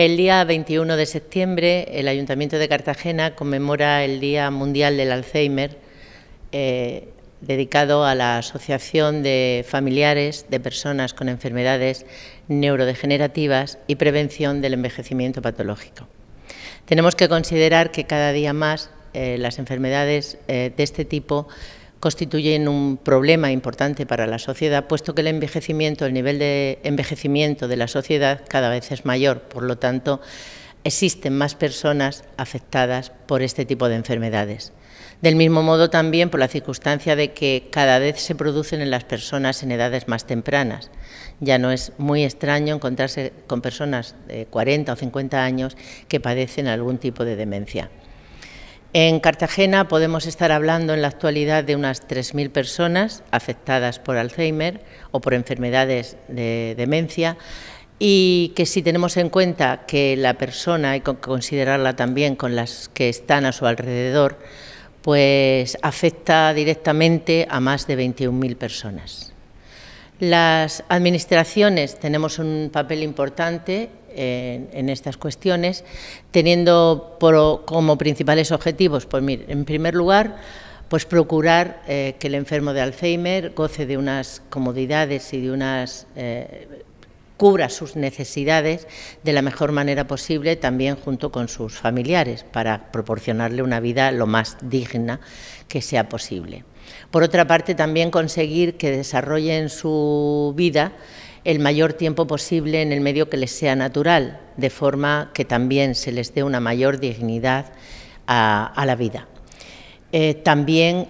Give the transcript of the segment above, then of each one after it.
El día 21 de septiembre el Ayuntamiento de Cartagena conmemora el Día Mundial del Alzheimer, eh, dedicado a la Asociación de Familiares de Personas con Enfermedades Neurodegenerativas y Prevención del Envejecimiento Patológico. Tenemos que considerar que cada día más eh, las enfermedades eh, de este tipo constituyen un problema importante para la sociedad, puesto que el envejecimiento, el nivel de envejecimiento de la sociedad cada vez es mayor, por lo tanto, existen más personas afectadas por este tipo de enfermedades. Del mismo modo también por la circunstancia de que cada vez se producen en las personas en edades más tempranas. Ya no es muy extraño encontrarse con personas de 40 o 50 años que padecen algún tipo de demencia. En Cartagena podemos estar hablando en la actualidad de unas 3.000 personas afectadas por Alzheimer o por enfermedades de demencia y que si tenemos en cuenta que la persona, hay que considerarla también con las que están a su alrededor, pues afecta directamente a más de 21.000 personas. Las administraciones tenemos un papel importante en, estas cuestiones, teniendo como principales objetivos, pues en primer lugar, pues procurar eh, que el enfermo de Alzheimer goce de unas comodidades y de unas eh, cubra sus necesidades de la mejor manera posible, también junto con sus familiares, para proporcionarle una vida lo más digna que sea posible. Por otra parte, también conseguir que desarrollen su vida el mayor tiempo posible en el medio que les sea natural, de forma que también se les dé una mayor dignidad a, la vida. Eh, también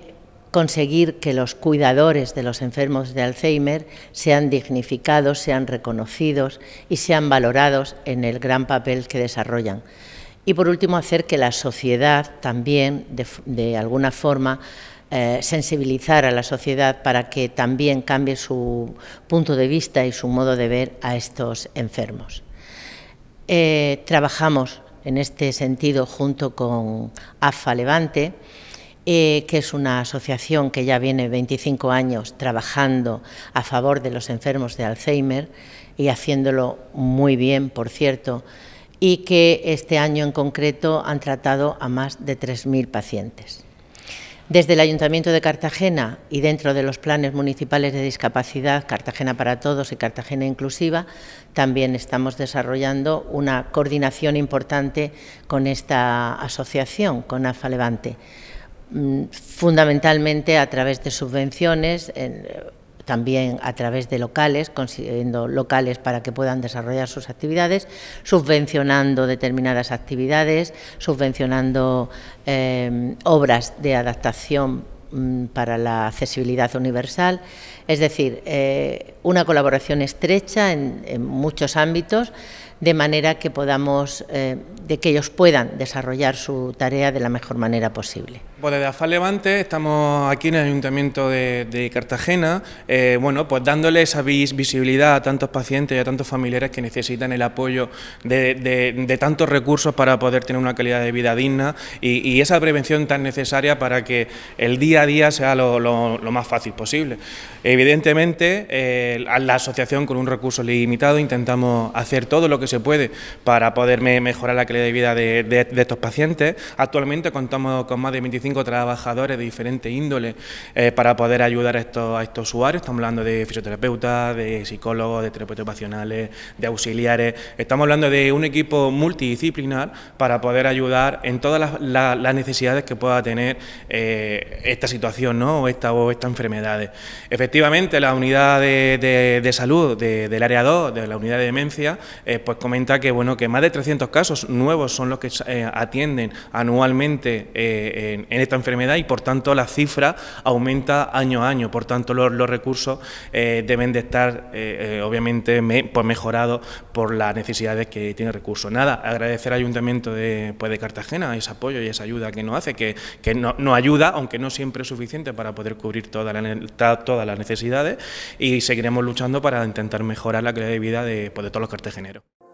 conseguir que los cuidadores de los enfermos de Alzheimer sean dignificados, sean reconocidos y sean valorados en el gran papel que desarrollan. Y por último, hacer que la sociedad también, de alguna forma, eh, sensibilizar a la sociedad para que también cambie su punto de vista y su modo de ver a estos enfermos. Eh, trabajamos en este sentido junto con AFA Levante, eh, que es una asociación que ya viene 25 años trabajando a favor de los enfermos de Alzheimer y haciéndolo muy bien, por cierto, y que este año en concreto han tratado a más de 3.000 pacientes. Desde el Ayuntamiento de Cartagena y dentro de los planes municipales de discapacidad Cartagena para Todos y Cartagena Inclusiva, también estamos desarrollando una coordinación importante con esta asociación, con AFA Levante mm, fundamentalmente a través de subvenciones, también a través de locales, consiguiendo locales para que puedan desarrollar sus actividades, subvencionando determinadas actividades, subvencionando eh, obras de adaptación mm, para la accesibilidad universal. Es decir, eh, una colaboración estrecha en muchos ámbitos de manera que podamos, eh, de que ellos puedan desarrollar su tarea de la mejor manera posible. Pues desde AFA Levante estamos aquí en el Ayuntamiento de, Cartagena, eh, bueno, pues dándole esa visibilidad a tantos pacientes y a tantos familiares que necesitan el apoyo de, tantos recursos para poder tener una calidad de vida digna y, esa prevención tan necesaria para que el día a día sea lo, más fácil posible. Evidentemente, eh, la asociación con un recurso limitado intentamos hacer todo lo que se puede para poder mejorar la calidad de vida de, estos pacientes. Actualmente contamos con más de 25 trabajadores de diferentes índoles eh, para poder ayudar a estos, usuarios. Estamos hablando de fisioterapeutas, de psicólogos, de terapeutas ocupacionales, de auxiliares. Estamos hablando de un equipo multidisciplinar para poder ayudar en todas las, necesidades que pueda tener eh, esta situación ¿no? o, esta, estas enfermedades. Efectivamente, la unidad de, salud del área 2, de la unidad de demencia, eh, pues comenta que, bueno, que más de 300 casos nuevos son los que eh, atienden anualmente eh, en, esta enfermedad y, por tanto, la cifra aumenta año a año. Por tanto, los, recursos eh, deben de estar, obviamente, pues, mejorados por las necesidades que tiene recursos. Nada, agradecer al Ayuntamiento pues, de, Cartagena ese apoyo y esa ayuda que nos hace, que, nos no ayuda, aunque no siempre es suficiente para poder cubrir todas las, todas las necesidades y seguiremos luchando para intentar mejorar la calidad de vida de pues, todos los cartageneros.